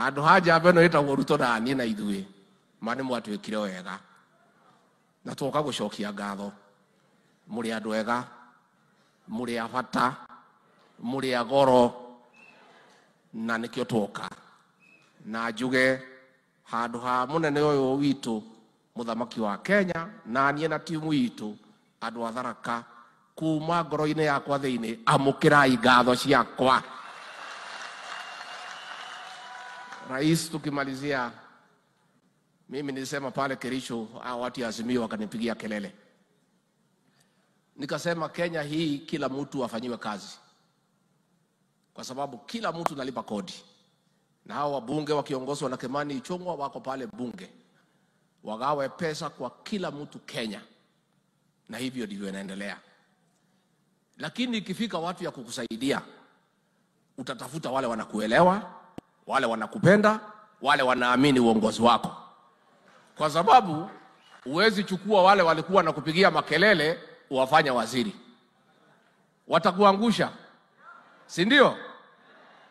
handå ha njamba ä no ä tagwo ruto na niä na ithuä ma nä mwatuä kire wega na twoka gå cokia ngatho må rä andå ega må rä a bata må rä a goro na nä kä o twoka na njuge handå ha må nene å yå witå må thamaki wa kenya na niä na timu itå andå atharaka kuma ngoro-inä yakwa thä inä amå kä rai ngatho ciakwa rais tukimalizia, mimi nilisema pale Kericho, watu Azimio wakanipigia kelele, nikasema Kenya hii kila mtu afanyiwe kazi, kwa sababu kila mtu nalipa kodi, na hao wabunge wakiongozwa na Kimani Ichung'wa wako pale bunge, wagawe pesa kwa kila mtu Kenya, na hivyo ndivyo inaendelea. Lakini ikifika watu ya kukusaidia, utatafuta wale wanakuelewa wale wanakupenda, wale wanaamini uongozi wako, kwa sababu huwezi chukua wale walikuwa na kupigia makelele uwafanya waziri, watakuangusha, si ndio?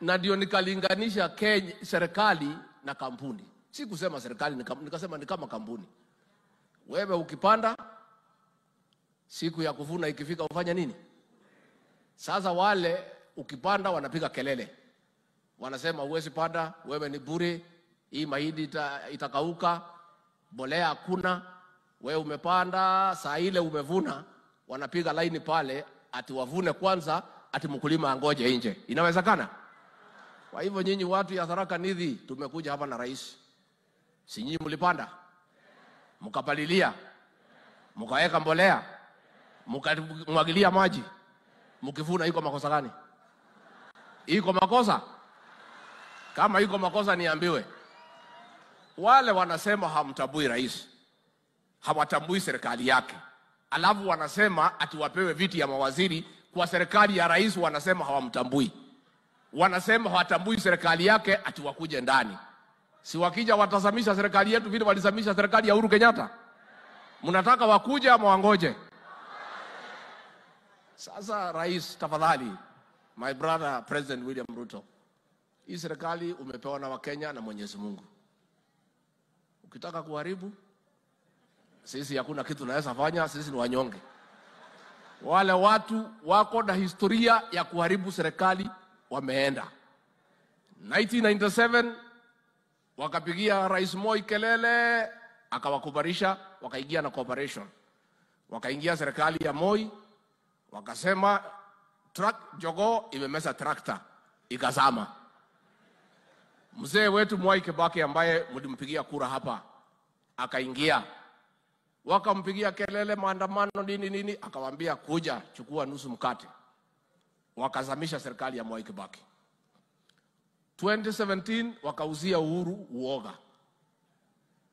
Na ndio nikalinganisha Kenya, serikali na kampuni. Si kusema serikali nikasema ni kama kampuni. Wewe ukipanda, siku ya kuvuna ikifika ufanya nini? Sasa wale ukipanda wanapiga kelele wanasema huwezi panda, wewe ni bure, hii mahindi ita, itakauka, mbolea hakuna, wewe umepanda, saa ile umevuna. Wanapiga laini pale, ati wavune kwanza, ati mkulima angoje nje. Inawezekana? Kwa hivyo nyinyi watu ya Tharaka Nithi, tumekuja hapa na rais, si nyinyi mlipanda, mkapalilia, mkaweka mbolea, mkamwagilia maji, mkivuna, iko makosa gani? Iko makosa kama iko makosa niambiwe. Wale wanasema hamtambui rais, hawatambui serikali yake, alafu wanasema ati wapewe viti ya mawaziri kwa serikali ya rais. Wanasema hawamtambui, wanasema hawatambui serikali yake, ati wakuje ndani. Si wakija watazamisha serikali yetu vile walizamisha serikali ya Uhuru Kenyatta? Mnataka wakuje ama wangoje? Sasa rais, tafadhali, my brother President William Ruto hii serikali umepewa na Wakenya na Mwenyezi Mungu. Ukitaka kuharibu sisi, hakuna kitu naweza fanya, sisi ni wanyonge. Wale watu wako na historia ya kuharibu serikali wameenda. 1997 wakapigia Rais Moi kelele, akawakubarisha wakaingia na cooperation, wakaingia serikali ya Moi, wakasema truck jogoo imemeza trakta ikazama Mzee wetu Mwai Kibaki ambaye mlimpigia kura hapa akaingia, wakampigia kelele, maandamano nini nini, akawaambia kuja chukua nusu mkate, wakazamisha serikali ya Mwai Kibaki. 2017 wakauzia Uhuru uoga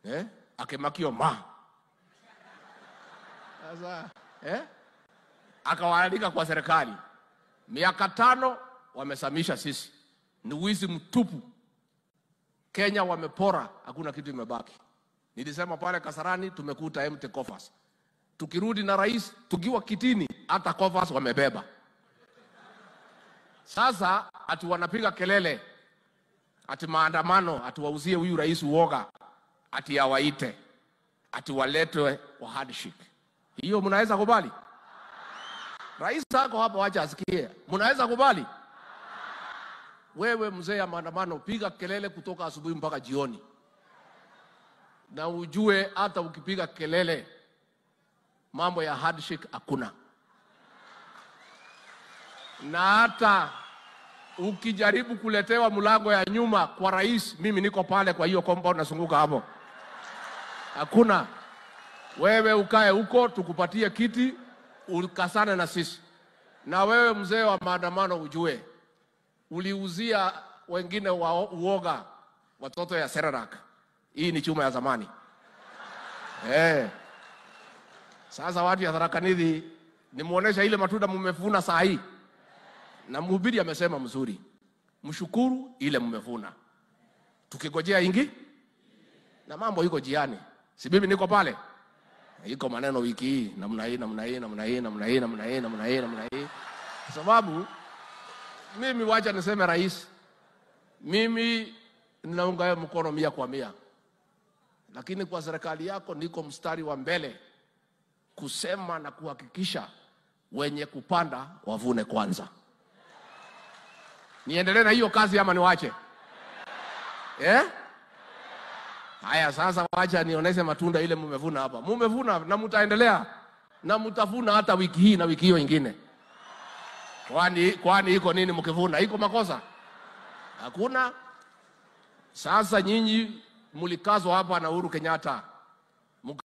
eh? Akimakio ma sasa eh? akawaandika kwa serikali, miaka tano wamesamisha sisi, ni wizi mtupu. Kenya wamepora, hakuna kitu imebaki. Nilisema pale Kasarani tumekuta empty coffers. Tukirudi na rais, tukiwa kitini, hata coffers wamebeba. Sasa ati wanapiga kelele ati maandamano, ati wauzie huyu rais uoga, ati awaite, ati waletwe wa hardship. Hiyo mnaweza kubali? Rais ako hapo, wacha asikie. Mnaweza kubali? wewe mzee ya maandamano, piga kelele kutoka asubuhi mpaka jioni, na ujue hata ukipiga kelele mambo ya handshake hakuna, na hata ukijaribu kuletewa mlango ya nyuma kwa rais, mimi niko pale kwa hiyo compound nasunguka hapo, hakuna. Wewe ukae huko tukupatie kiti ukasane na sisi. Na wewe mzee wa maandamano ujue uliuzia wengine wa uoga watoto ya Sererak. Hii ni chuma ya zamani eh. Sasa watu ya Tharakanithi nimuonesha ile matunda mmevuna saa hii, na mhubiri amesema mzuri, mshukuru ile mmevuna, tukigojea ingi na mambo iko jiani. Si bibi niko pale, iko maneno wiki hii namna hii namna hii namna hii namna hii namna hii namna hii namna hii, kwa sababu mimi wacha niseme rais, mimi ninaunga mkono mia kwa mia, lakini kwa serikali yako niko mstari wa mbele kusema na kuhakikisha wenye kupanda wavune kwanza. Niendelee na hiyo kazi ama niwache eh? Haya sasa, wacha nionyeshe matunda ile mumevuna hapa. Mumevuna na mtaendelea na mtavuna hata wiki hii na wiki hiyo ingine. Kwani kwani iko nini mkivuna? Iko makosa? Hakuna. Sasa nyinyi mlikazwa hapa na Uhuru Kenyatta.